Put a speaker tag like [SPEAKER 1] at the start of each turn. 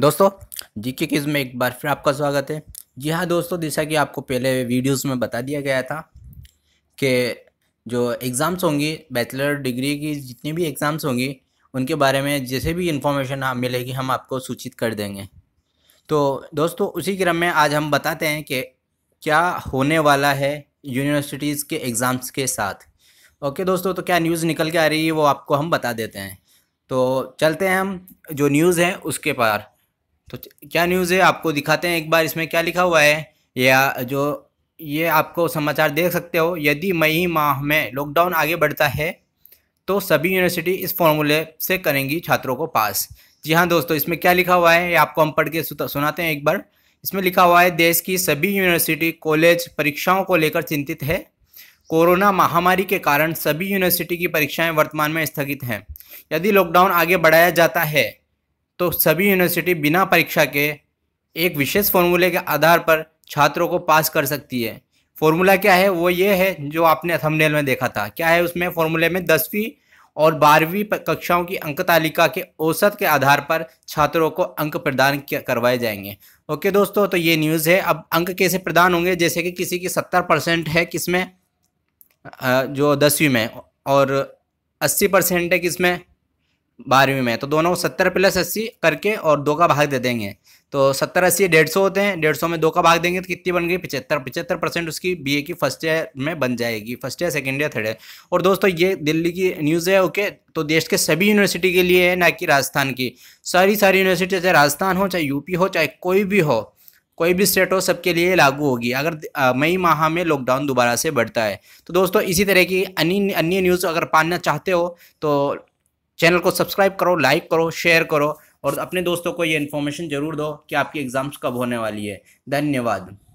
[SPEAKER 1] दोस्तों जीके किस में एक बार फिर आपका स्वागत है जी हाँ दोस्तों जैसा कि आपको पहले वीडियोस में बता दिया गया था कि जो एग्ज़ाम्स होंगी बैचलर डिग्री की जितनी भी एग्ज़ाम्स होंगी उनके बारे में जैसे भी इन्फॉर्मेशन हम मिलेगी हम आपको सूचित कर देंगे तो दोस्तों उसी क्रम में आज हम बताते हैं कि क्या होने वाला है यूनिवर्सिटीज़ के एग्ज़ाम्स के साथ ओके दोस्तों तो क्या न्यूज़ निकल के आ रही है वो आपको हम बता देते हैं तो चलते हैं हम जो न्यूज़ है उसके पार तो क्या न्यूज़ है आपको दिखाते हैं एक बार इसमें क्या लिखा हुआ है या जो ये आपको समाचार देख सकते हो यदि मई माह में लॉकडाउन आगे बढ़ता है तो सभी यूनिवर्सिटी इस फॉर्मूले से करेंगी छात्रों को पास जी हाँ दोस्तों इसमें क्या लिखा हुआ है ये आपको हम पढ़ के सुनाते हैं एक बार इसमें लिखा हुआ है देश की सभी यूनिवर्सिटी कॉलेज परीक्षाओं को लेकर चिंतित है कोरोना महामारी के कारण सभी यूनिवर्सिटी की परीक्षाएं वर्तमान में स्थगित हैं यदि लॉकडाउन आगे बढ़ाया जाता है तो सभी यूनिवर्सिटी बिना परीक्षा के एक विशेष फॉर्मूले के आधार पर छात्रों को पास कर सकती है फॉर्मूला क्या है वो ये है जो आपने थंबनेल में देखा था क्या है उसमें फॉर्मूले में दसवीं और बारहवीं कक्षाओं की अंक तालिका के औसत के आधार पर छात्रों को अंक प्रदान करवाए जाएंगे ओके दोस्तों तो ये न्यूज़ है अब अंक कैसे प्रदान होंगे जैसे कि किसी की सत्तर परसेंट है किसमें जो दसवीं में और अस्सी परसेंट है किसमें बारहवीं में तो दोनों सत्तर प्लस अस्सी करके और दो का भाग दे देंगे तो सत्तर अस्सी डेढ़ सौ होते हैं डेढ़ सौ में दो का भाग देंगे तो कितनी बन गई पिछहत्तर पिछहत्तर परसेंट उसकी बीए की फर्स्ट ईयर में बन जाएगी first year second year third year और दोस्तों ये दिल्ली की न्यूज़ है ओके तो देश के सभी यूनिवर्सिटी के लिए है ना कि राजस्थान की सारी सारी यूनिवर्सिटी चाहे राजस्थान हो चाहे यूपी हो चाहे कोई भी हो कोई भी स्टेट हो सबके लिए लागू होगी अगर मई माह में लॉकडाउन दोबारा से बढ़ता है तो दोस्तों इसी तरह की अन्य अन्य न्यूज़ अगर पाना चाहते हो तो चैनल को सब्सक्राइब करो लाइक करो शेयर करो और अपने दोस्तों को ये इन्फॉर्मेशन ज़रूर दो कि आपकी एग्ज़ाम्स कब होने वाली है धन्यवाद